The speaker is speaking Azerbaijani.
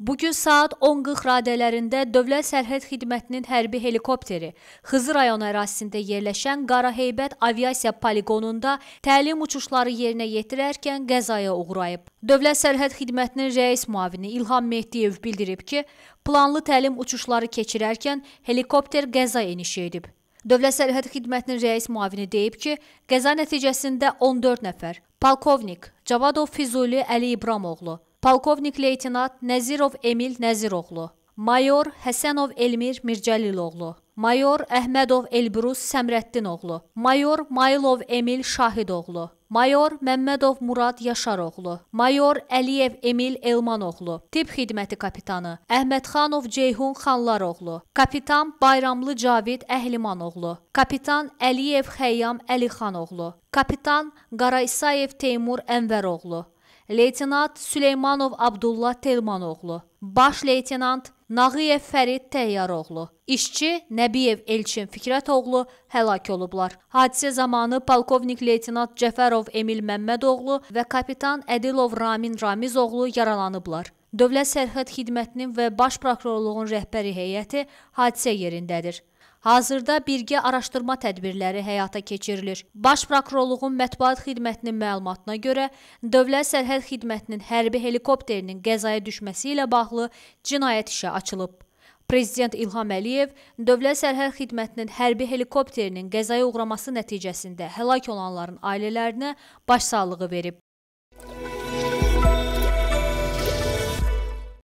Bugün saat 10:40 radələrində Dövlət Sərhəd Xidmətinin hərbi helikopteri Xızı rayon ərazisində yerləşən Qaraheybət aviasiya poliqonunda təlim uçuşları yerinə yetirərkən qəzaya uğrayıb. Dövlət Sərhəd Xidmətinin rəis müavini İlham Mehdiyev bildirib ki, planlı təlim uçuşları keçirərkən helikopter qəza enişi edib. Dövlət Sərhəd Xidmətinin rəis müavini deyib ki, qəza nəticəsində 14 nəfər, polkovnik Cavadov Füzuli Əli İbramoğlu Polkovnik leytenant Nəzirov Emil Nəziroğlu, mayor Həsənov Elmir Mircəliloğlu, mayor Əhmədov Elbrus Səmrəddinoğlu, mayor Maylov Emil Şahidoğlu, mayor Məmmədov Murad Yaşaroğlu, mayor Əliyev Emil Elmanoğlu, tibb xidməti kapitanı Əhmədxanov Ceyhun Xanlaroğlu, kapitan Bayramlı Cavid Əhlimanoğlu, kapitan Əliyev Xəyyam Əlixanoğlu, kapitan Qarayisayev Teymur Ənvəroğlu, leytenant Süleymanov Abdullah Telmanoğlu, baş leytenant Nağıyev Fərid Təyyaroğlu, işçi Nəbiyev Elçin Fikrətoğlu həlak olublar. Hadisə zamanı polkovnik leytenant Cəfərov Emil Məmmədoğlu və kapitan Ədilov Ramin Ramizoğlu yaralanıblar. Dövlət Sərhəd Xidmətinin və Baş Prokurorluğun rəhbəri heyəti hadisə yerindədir. Hazırda birgə araşdırma tədbirləri həyata keçirilir. Baş prokurorluğun mətbuat xidmətinin məlumatına görə, Dövlət Sərhəd Xidmətinin hərbi helikopterinin qəzaya düşməsi ilə bağlı cinayət işi açılıb. Prezident İlham Əliyev Dövlət Sərhəd Xidmətinin hərbi helikopterinin qəzaya uğraması nəticəsində həlak olanların ailələrinə başsağlığı verib.